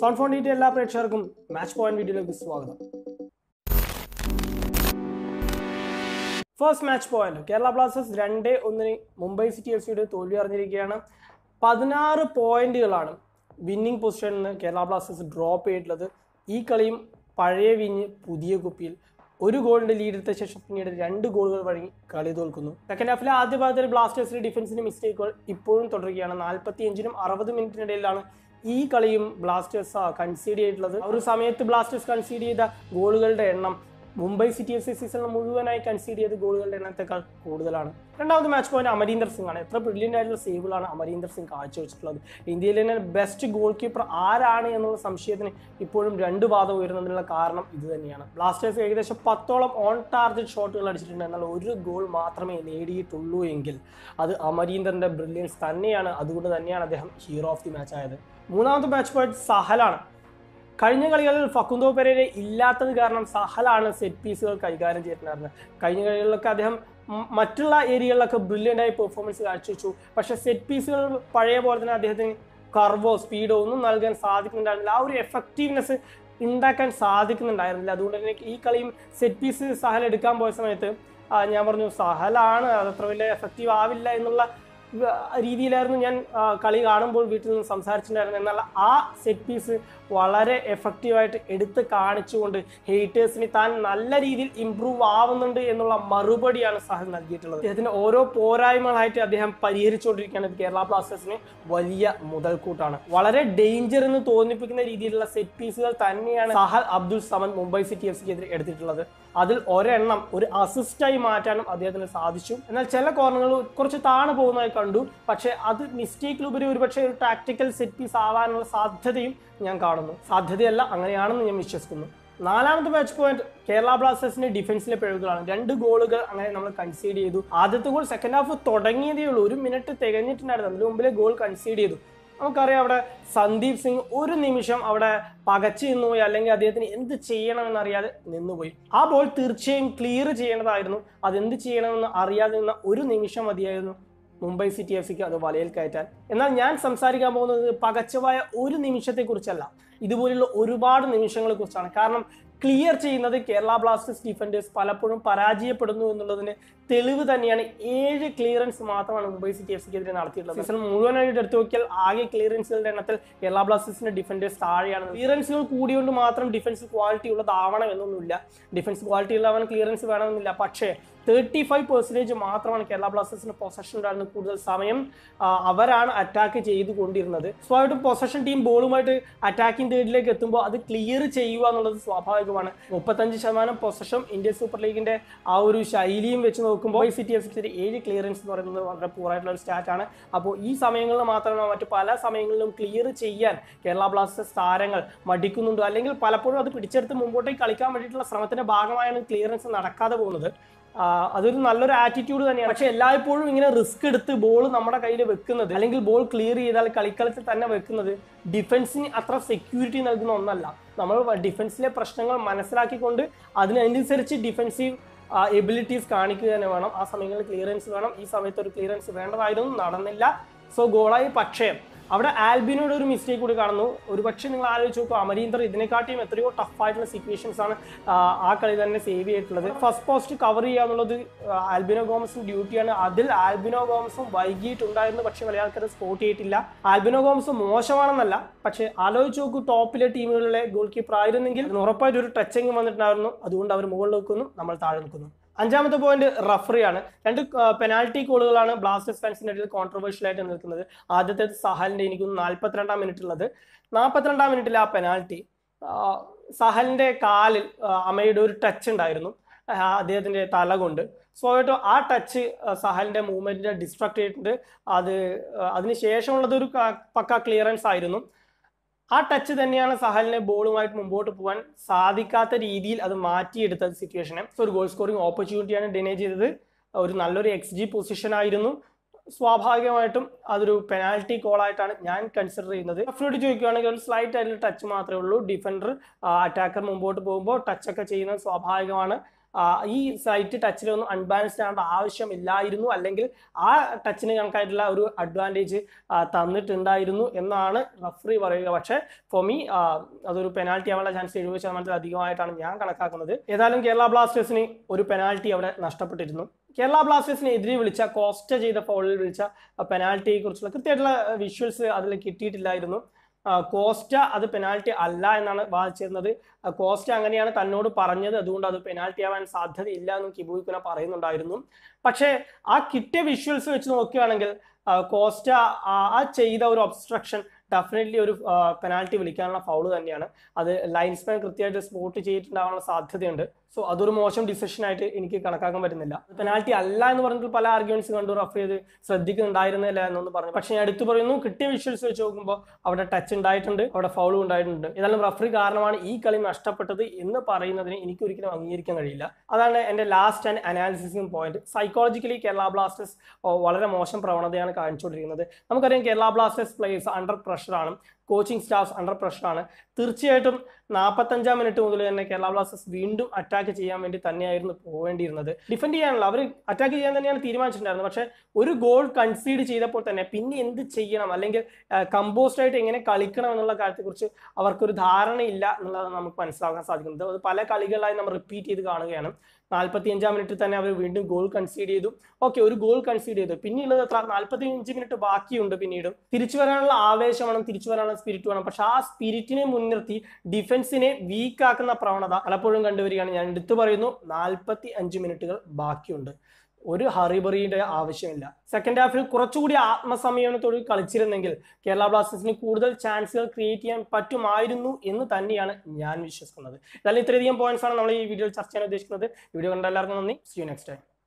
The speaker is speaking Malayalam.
സോൺ ഫോൺ എല്ലാ പ്രേക്ഷകർക്കും മാച്ച് പോയിന്റ് വീഡിയോയിലേക്ക് സ്വാഗതം first match point Kerala Blasters രണ്ട് ഒന്നിന് മുംബൈ സിറ്റി എഫ് സിയുടെ തോൽവി അറിഞ്ഞിരിക്കുകയാണ് പതിനാറ് പോയിന്റുകളാണ് വിന്നിംഗ് പൊസിഷനിൽ നിന്ന് കേരള ബ്ലാസ്റ്റേഴ്സ് ഡ്രോപ്പ് ചെയ്തിട്ടുള്ളത് ഈ കളിയും പഴയ വിഞ്ഞ് പുതിയ കുപ്പിയിൽ ഒരു ഗോളിൻ്റെ ലീഡെടുത്ത ശേഷം പിന്നീട് രണ്ട് ഗോളുകൾ വഴി കളി തോൽക്കുന്നു സെക്കൻഡ് ഹാഫിലെ ആദ്യ ഭാഗത്തിൽ ബ്ലാസ്റ്റേഴ്സിന്റെ ഡിഫൻസിൻ്റെ മിസ്റ്റേക്കുകൾ ഇപ്പോഴും തുടരുകയാണ് നാൽപ്പത്തി അഞ്ചിനും അറുപത് മിനിറ്റിനിടയിലാണ് ഈ കളിയും ബ്ലാസ്റ്റേഴ്സ് കൺസീഡ് ചെയ്തിട്ടുള്ളത് ഒരു സമയത്ത് ബ്ലാസ്റ്റേഴ്സ് കൺസീഡ് ചെയ്ത ഗോളുകളുടെ എണ്ണം Mumbai City F C season മുഴുവനായി കൺസീഡ് ചെയ്ത ഗോളുകളുടെ എണ്ണത്തേക്കാൾ കൂടുതലാണ് രണ്ടാമത് മാച്ച് പോയിന്റ് അമരീന്ദർ സിംഗ് ആണ് എത്ര ബ്രില്യൻ്റ് ആയിട്ടുള്ള സേവുകളാണ് അമരീന്ദർ സിംഗ് കാഴ്ചവെച്ചിട്ടുള്ളത് ഇന്ത്യയിലെ തന്നെ ബെസ്റ്റ് ഗോൾ കീപ്പർ ആരാണ് എന്നുള്ള സംശയത്തിന് ഇപ്പോഴും രണ്ട് വാദം ഉയരുന്നതിനുള്ള കാരണം ഇത് തന്നെയാണ് ബ്ലാസ്റ്റേഴ്സ് ഏകദേശം പത്തോളം ഓൺ ടാർജറ്റ് ഷോട്ടുകൾ അടിച്ചിട്ടുണ്ട് എന്നാൽ ഒരു ഗോൾ മാത്രമേ നേടിയിട്ടുള്ളൂ എങ്കിൽ അത് അമരീന്ദറിന്റെ ബ്രില്യൻസ് തന്നെയാണ് അതുകൊണ്ട് തന്നെയാണ് അദ്ദേഹം ഹീറോ ഓഫ് ദി മാച്ച് ആയത് മൂന്നാമത്തെ മാച്ച് പോയിന്റ് സഹലാണ് കഴിഞ്ഞ കളികളിൽ ഫക്കുന്തോ പെരേര ഇല്ലാത്തത് കാരണം സഹലാണ് സെറ്റ് പീസുകൾ കൈകാര്യം ചെയ്തിട്ടുണ്ടായിരുന്നത് കഴിഞ്ഞ കളികളിലൊക്കെ അദ്ദേഹം മറ്റുള്ള ഏരിയകളിലൊക്കെ ബ്രില്യൻ്റായി പെർഫോമൻസ് കാഴ്ചവെച്ചു പക്ഷെ സെറ്റ് പീസുകൾ പഴയ പോലെ തന്നെ അദ്ദേഹത്തിന് കർവോ സ്പീഡോ ഒന്നും നൽകാൻ സാധിക്കുന്നുണ്ടായിരുന്നില്ല ആ ഒരു എഫക്റ്റീവ്നെസ് ഉണ്ടാക്കാൻ സാധിക്കുന്നുണ്ടായിരുന്നില്ല അതുകൊണ്ട് തന്നെ ഈ കളിയും സെറ്റ് പീസ് സഹൽ എടുക്കാൻ പോയ സമയത്ത് ഞാൻ പറഞ്ഞു സഹലാണ് അത്ര വലിയ എഫക്റ്റീവ് ആവില്ല എന്നുള്ള രീതിയിലായിരുന്നു ഞാൻ കളി കാണുമ്പോൾ വീട്ടിൽ നിന്ന് സംസാരിച്ചിട്ടുണ്ടായിരുന്നു എന്നാൽ ആ സെറ്റ് പീസ് വളരെ എഫക്റ്റീവായിട്ട് എടുത്ത് കാണിച്ചുകൊണ്ട് ഹെയ്റ്റേഴ്സിന് താൻ നല്ല രീതിയിൽ ഇമ്പ്രൂവ് ആവുന്നുണ്ട് എന്നുള്ള മറുപടിയാണ് സഹൽ നൽകിയിട്ടുള്ളത് അദ്ദേഹത്തിൻ്റെ ഓരോ പോരായ്മകളായിട്ട് അദ്ദേഹം പരിഹരിച്ചുകൊണ്ടിരിക്കുകയാണ് കേരള ബ്ലാസ്റ്റേഴ്സിന് വലിയ മുതൽക്കൂട്ടാണ് വളരെ ഡേഞ്ചർ എന്ന് തോന്നിപ്പിക്കുന്ന രീതിയിലുള്ള സെറ്റ് പീസുകൾ തന്നെയാണ് സഹൽ അബ്ദുൾ സമൻ മുംബൈ സിറ്റി എഫ് സിക്കെതിരെ എടുത്തിട്ടുള്ളത് അതിൽ ഒരെണ്ണം ഒരു അസിസ്റ്റായി മാറ്റാനും അദ്ദേഹത്തിന് സാധിച്ചു എന്നാൽ ചില കോർണറുകൾ കുറച്ച് താണു പോകുന്നതായി കണ്ടു പക്ഷേ അത് മിസ്റ്റേക്കിലുപരി ഒരുപക്ഷെ ഒരു ടാക്ടിക്കൽ സെറ്റ് പീസ് ആവാനുള്ള സാധ്യതയും ഞാൻ കാണുന്നു സാധ്യതയല്ല അങ്ങനെയാണെന്ന് ഞാൻ വിശ്വസിക്കുന്നു നാലാമത്തെ മാച്ച് പോയിന്റ് കേരള ബ്ലാസ്റ്റേഴ്സിന്റെ ഡിഫൻസിലെ പിഴവുകളാണ് രണ്ട് ഗോളുകൾ അങ്ങനെ നമ്മൾ കൺസീഡ് ചെയ്തു ആദ്യത്തെ ഗോൾ സെക്കൻഡ് ഹാഫ് തുടങ്ങിയതേ ഉള്ളൂ ഒരു മിനിറ്റ് തികഞ്ഞിട്ടുണ്ടായിരുന്നു അതിന് മുമ്പിലെ ഗോൾ കൺസീഡ് ചെയ്തു നമുക്കറിയാം അവിടെ സന്ദീപ് സിംഗ് ഒരു നിമിഷം അവിടെ പകച്ചു നിന്നുപോയി അല്ലെങ്കിൽ അദ്ദേഹത്തിന് എന്ത് ചെയ്യണമെന്ന് അറിയാതെ നിന്നുപോയി ആ ബോൾ തീർച്ചയായും ക്ലിയർ ചെയ്യേണ്ടതായിരുന്നു അതെന്ത് ചെയ്യണമെന്ന് അറിയാതെ നിന്ന ഒരു നിമിഷം മതിയായിരുന്നു മുംബൈ സിറ്റി എഫ് സിക്ക് അത് വലയിൽ കയറ്റാൻ എന്നാൽ ഞാൻ സംസാരിക്കാൻ പോകുന്നത് പകച്ചവായ ഒരു നിമിഷത്തെക്കുറിച്ചല്ല ഇതുപോലുള്ള ഒരുപാട് നിമിഷങ്ങളെ കുറിച്ചാണ് കാരണം ക്ലിയർ ചെയ്യുന്നത് കേരള ബ്ലാസ്റ്റേഴ്സ് ഡിഫൻഡേഴ്സ് പലപ്പോഴും പരാജയപ്പെടുന്നു എന്നുള്ളതിന് തെളിവ് തന്നെയാണ് ഏഴ് ക്ലിയറൻസ് മാത്രമാണ് മുംബൈ സിറ്റി എഫ് എതിരെ നടത്തിയിട്ടുള്ളത് സീസൺ മുഴുവനായിട്ട് എടുത്തു നോക്കിയാൽ ആകെ ക്ലിയറൻസുകളുടെ എണ്ണത്തിൽ കേരള ബ്ലാസ്റ്റേഴ്സിന്റെ ഡിഫൻഡേഴ്സ് താഴെയാണ് ക്ലിയറൻസുകൾ കൂടിയുകൊണ്ട് മാത്രം ഡിഫൻസ് ക്വാളിറ്റി ഉള്ളതാവണം എന്നൊന്നുമില്ല ഡിഫൻസ് ക്വാളിറ്റി ഉള്ളവൻ ക്ലിയറൻസ് വേണമെന്നില്ല പക്ഷേ തേർട്ടി ഫൈവ് പെർസെൻറ്റേജ് മാത്രമാണ് കേരള ബ്ലാസ്റ്റേഴ്സിന് പൊസഷൻ ഉണ്ടായിരുന്നത് കൂടുതൽ സമയം അവരാണ് അറ്റാക്ക് ചെയ്തുകൊണ്ടിരുന്നത് സ്വാഭാവികമായിട്ടും പൊസഷൻ ടീം ബോളുമായിട്ട് അറ്റാക്കിംഗ് തേർഡിലേക്ക് എത്തുമ്പോൾ അത് ക്ലിയർ ചെയ്യുക എന്നുള്ളത് സ്വാഭാവികമാണ് മുപ്പത്തഞ്ച് ശതമാനം പൊസഷൻ ഇന്ത്യൻ സൂപ്പർ ലീഗിൻ്റെ ആ ഒരു ശൈലിയും വെച്ച് നോക്കുമ്പോൾ സിറ്റി എഫ് സിയുടെ ഏഴ് ക്ലിയറൻസ് എന്ന് പറയുന്നത് വളരെ പൂറായിട്ടുള്ള ഒരു സ്റ്റാറ്റാണ് അപ്പോൾ ഈ സമയങ്ങളിൽ മാത്രമല്ല മറ്റ് പല സമയങ്ങളിലും ക്ലിയർ ചെയ്യാൻ കേരള ബ്ലാസ്റ്റേഴ്സ് താരങ്ങൾ മടിക്കുന്നുണ്ട് അല്ലെങ്കിൽ പലപ്പോഴും അത് പിടിച്ചെടുത്ത് മുമ്പോട്ടേക്ക് കളിക്കാൻ വേണ്ടിയിട്ടുള്ള ശ്രമത്തിൻ്റെ ഭാഗമായാണ് ക്ലിയറൻസ് നടക്കാതെ പോകുന്നത് അതൊരു നല്ലൊരു ആറ്റിറ്റ്യൂഡ് തന്നെയാണ് പക്ഷെ എല്ലായ്പ്പോഴും ഇങ്ങനെ റിസ്ക് എടുത്ത് ബോൾ നമ്മുടെ കയ്യിൽ വെക്കുന്നത് അല്ലെങ്കിൽ ബോൾ ക്ലിയർ ചെയ്താൽ കളിക്കളത്തിൽ തന്നെ വെക്കുന്നത് ഡിഫൻസിന് അത്ര സെക്യൂരിറ്റി നൽകുന്ന ഒന്നല്ല നമ്മൾ ഡിഫൻസിലെ പ്രശ്നങ്ങൾ മനസ്സിലാക്കിക്കൊണ്ട് അതിനനുസരിച്ച് ഡിഫൻസീവ് എബിലിറ്റീസ് കാണിക്കുക തന്നെ വേണം ആ സമയങ്ങളിൽ ക്ലിയറൻസ് വേണം ഈ സമയത്ത് ഒരു ക്ലിയറൻസ് വേണ്ടതായിരുന്നു നടന്നില്ല സോ ഗോളായി പക്ഷേ അവിടെ ആൽബിനോട് ഒരു മിസ്റ്റേക്ക് കൂടി കാണുന്നു ഒരു പക്ഷേ നിങ്ങൾ ആലോചിച്ച് നോക്കും അമരീന്ദർ ഇതിനെക്കാട്ടിയും എത്രയോ ടഫായിട്ടുള്ള സിറ്റുവേഷൻസ് ആണ് ആ കളി തന്നെ സേവ് ചെയ്തിട്ടുള്ളത് ഫസ്റ്റ് പോസ്റ്റ് കവർ ചെയ്യുക എന്നുള്ളത് ആൽബിനോ ഗോമസും ഡ്യൂട്ടിയാണ് അതിൽ ആൽബിനോ ഗോമസും വൈകിട്ടുണ്ടായിരുന്നു പക്ഷേ വലിയ സ്പോർട്ട് ചെയ്തിട്ടില്ല ആൽബിനോ ഗോമസ് മോശമാണെന്നല്ല പക്ഷേ ആലോചിച്ച് നോക്കൂ ടോപ്പിലെ ടീമുകളിലെ ഗോൾ കീപ്പർ ആയിരുന്നെങ്കിൽ ഉറപ്പായിട്ട് ഒരു ടച്ചെങ്കിൽ വന്നിട്ടുണ്ടായിരുന്നു അതുകൊണ്ട് അവർ മുകളിൽ നോക്കുന്നു നമ്മൾ താഴെ നിൽക്കുന്നു അഞ്ചാമത്തെ പോയിന്റ് റഫറിയാണ് രണ്ട് പെനാൽറ്റി കോളുകളാണ് ബ്ലാസ്റ്റേഴ്സ് ഫാൻസിന്റെ ഇടയിൽ കോൺട്രവേഴ്ഷ്യൽ ആയിട്ട് നിൽക്കുന്നത് ആദ്യത്തെ സഹലിന്റെ എനിക്ക് നാൽപ്പത്തിരണ്ടാം മിനിറ്റ് ഉള്ളത് നാൽപ്പത്തിരണ്ടാം മിനിറ്റിൽ ആ പെനാൽറ്റി സഹലിന്റെ കാലിൽ അമയുടെ ഒരു ടച്ച് ഉണ്ടായിരുന്നു അദ്ദേഹത്തിന്റെ തല കൊണ്ട് ആയിട്ട് ആ ടച്ച് സഹലിന്റെ മൂവ്മെന്റിനെ ഡിസ്ട്രക്ട് ചെയ്തിട്ടുണ്ട് അത് അതിനുശേഷമുള്ളത് ഒരു പക്ക ക്ലിയറൻസ് ആയിരുന്നു ആ ടച്ച് തന്നെയാണ് സഹലിന് ബോളുമായിട്ട് മുമ്പോട്ട് പോകാൻ സാധിക്കാത്ത രീതിയിൽ അത് മാറ്റിയെടുത്ത സിറ്റുവേഷനെ സോ ഒരു ഗോൾ സ്കോറിംഗ് ഓപ്പർച്യൂണിറ്റിയാണ് ഡിനേ ചെയ്തത് ഒരു നല്ലൊരു എക്സ് ജി പൊസിഷൻ ആയിരുന്നു സ്വാഭാവികമായിട്ടും അതൊരു പെനാൽറ്റി കോൾ ആയിട്ടാണ് ഞാൻ കൺസിഡർ ചെയ്യുന്നത് റഫിനോട് ചോദിക്കുകയാണെങ്കിൽ ഒരു സ്ലൈറ്റ് ആയിട്ടുള്ള ടച്ച് മാത്രമേ ഉള്ളൂ ഡിഫൻഡർ അറ്റാക്കർ മുമ്പോട്ട് പോകുമ്പോൾ ടച്ചൊക്കെ ചെയ്യുന്നത് സ്വാഭാവികമാണ് ഈ സൈറ്റ് ടച്ചിലൊന്നും അൺബാലൻസ്ഡ് ആവേണ്ട ആവശ്യമില്ലായിരുന്നു അല്ലെങ്കിൽ ആ ടച്ചിന് ഞങ്ങൾക്കായിട്ടുള്ള ഒരു അഡ്വാൻറ്റേജ് തന്നിട്ടുണ്ടായിരുന്നു എന്നാണ് റഫറി പറയുക പക്ഷേ ഫോർ അതൊരു പെനാൽറ്റി ആവാനുള്ള ചാൻസ് എഴുപത് ശതമാനത്തിൽ അധികമായിട്ടാണ് ഞാൻ കണക്കാക്കുന്നത് ഏതായാലും കേരള ബ്ലാസ്റ്റേഴ്സിന് ഒരു പെനാൽറ്റി അവിടെ നഷ്ടപ്പെട്ടിരുന്നു കേരള ബ്ലാസ്റ്റേഴ്സിനെ എതിരെ വിളിച്ച കോസ്റ്റ ചെയ്ത ഫോളിൽ വിളിച്ച കുറിച്ചുള്ള കൃത്യമായിട്ടുള്ള വിഷ്വൽസ് അതിൽ കിട്ടിയിട്ടില്ലായിരുന്നു കോസ്റ്റ അത് പെനാൽറ്റി അല്ല എന്നാണ് വാദിച്ചിരുന്നത് കോസ്റ്റ അങ്ങനെയാണ് തന്നോട് പറഞ്ഞത് അതുകൊണ്ട് അത് പെനാൽറ്റി ആവാൻ സാധ്യതയില്ല എന്നും കിബൂക്കുന പറയുന്നുണ്ടായിരുന്നു പക്ഷേ ആ കിട്ടിയ വിഷ്വൽസ് വെച്ച് നോക്കുകയാണെങ്കിൽ കോസ്റ്റ ആ ചെയ്ത ഒരു ഒബ്സ്ട്രക്ഷൻ ഡെഫിനറ്റ്ലി ഒരു പെനാൽറ്റി വിളിക്കാനുള്ള ഫൗള് തന്നെയാണ് അത് ലൈൻസ്മാൻ കൃത്യമായിട്ട് സ്പോട്ട് ചെയ്തിട്ടുണ്ടാകാനുള്ള സാധ്യതയുണ്ട് സോ അതൊരു മോശം ഡിസിഷൻ ആയിട്ട് എനിക്ക് കണക്കാക്കാൻ പറ്റുന്നില്ല പെനാൽറ്റി അല്ല എന്ന് പറഞ്ഞിട്ട് പല ആർഗ്യുമെന്റ്സ് കണ്ടു റഫ് ചെയ്ത് ശ്രദ്ധിക്കുന്നുണ്ടായിരുന്നില്ല എന്നൊന്നും പറഞ്ഞു പക്ഷെ ഞാൻ എടുത്തു പറയുന്നു കിട്ടിയ വിഷ്വൽസ് വെച്ച് നോക്കുമ്പോൾ അവിടെ ടച്ച് ഉണ്ടായിട്ടുണ്ട് അവിടെ ഫൗൾ ഉണ്ടായിട്ടുണ്ട് ഏതായാലും റഫറി കാരണമാണ് ഈ കളി നഷ്ടപ്പെട്ടത് എന്ന് പറയുന്നതിന് എനിക്ക് ഒരിക്കലും അംഗീകരിക്കാൻ കഴിയില്ല അതാണ് എൻ്റെ ലാസ്റ്റ് ആൻഡ് അനാലിസിസും പോയിന്റ് സൈക്കോളജിക്കലി കേരള ബ്ലാസ്റ്റേഴ്സ് വളരെ മോശം പ്രവണതയാണ് കാണിച്ചുകൊണ്ടിരിക്കുന്നത് നമുക്കറിയാം കേരള ബ്ലാസ്റ്റേഴ്സ് പ്ലേയേഴ്സ് അണ്ടർ പ്രഷറാണ് കോച്ചിങ് സ്റ്റാഫ് അണ്ടർ പ്രഷറാണ് തീർച്ചയായിട്ടും നാൽപ്പത്തഞ്ചാം മിനിറ്റ് മുതൽ തന്നെ കേരള ബ്ലാസ്റ്റേഴ്സ് വീണ്ടും അറ്റാക്ക് ചെയ്യാൻ വേണ്ടി തന്നെയായിരുന്നു പോകേണ്ടിയിരുന്നത് ഡിഫെൻഡ് ചെയ്യാനുള്ള അവർ അറ്റാക്ക് ചെയ്യാൻ തന്നെയാണ് തീരുമാനിച്ചിട്ടുണ്ടായിരുന്നത് പക്ഷേ ഒരു ഗോൾ കൺസീഡ് ചെയ്തപ്പോൾ തന്നെ പിന്നെ എന്ത് ചെയ്യണം അല്ലെങ്കിൽ കമ്പോസ്ഡ് ആയിട്ട് എങ്ങനെ കളിക്കണം എന്നുള്ള കാര്യത്തെക്കുറിച്ച് അവർക്കൊരു ധാരണയില്ല എന്നുള്ളത് നമുക്ക് മനസ്സിലാക്കാൻ സാധിക്കുന്നത് അത് പല കളികളായി നമ്മൾ റിപ്പീറ്റ് ചെയ്ത് കാണുകയാണ് നാൽപ്പത്തിയഞ്ചാം മിനിറ്റിൽ തന്നെ അവർ വീണ്ടും ഗോൾ കൺസീഡ് ചെയ്തു ഓക്കെ ഒരു ഗോൾ കൺസീഡ് ചെയ്തു പിന്നെയുള്ളത് എത്ര നാൽപ്പത്തിയഞ്ച് മിനിറ്റ് ബാക്കിയുണ്ട് പിന്നീട് തിരിച്ചു വരാനുള്ള ആവേശം വേണം തിരിച്ചു വരാനുള്ള സ്പിരിറ്റ് വേണം പക്ഷെ ആ സ്പിരിറ്റിനെ മുൻനിർത്തി ഡിഫൻസിനെ വീക്കാക്കുന്ന പ്രവണത പലപ്പോഴും കണ്ടുവരികയാണ് ഞാൻ എടുത്തു പറയുന്നു നാൽപ്പത്തി അഞ്ച് മിനിറ്റുകൾ ബാക്കിയുണ്ട് ഒരു ഹറിബറിയുടെ ആവശ്യമില്ല സെക്കൻഡ് ഹാഫിൽ കുറച്ചുകൂടി ആത്മസംയമനത്തോട് കളിച്ചിരുന്നെങ്കിൽ കേരള ബ്ലാസ്റ്റേഴ്സിന് കൂടുതൽ ചാൻസുകൾ ക്രിയേറ്റ് ചെയ്യാൻ പറ്റുമായിരുന്നു എന്ന് തന്നെയാണ് ഞാൻ വിശ്വസിക്കുന്നത് എന്നാലും ഇത്രയധികം പോയിന്റ്സ് ആണ് നമ്മൾ ഈ വീഡിയോയിൽ ചർച്ച ചെയ്യാൻ ഉദ്ദേശിക്കുന്നത് വീഡിയോ കണ്ട എല്ലാവർക്കും നന്ദി സി യു നെക്സ്റ്റ് ടൈം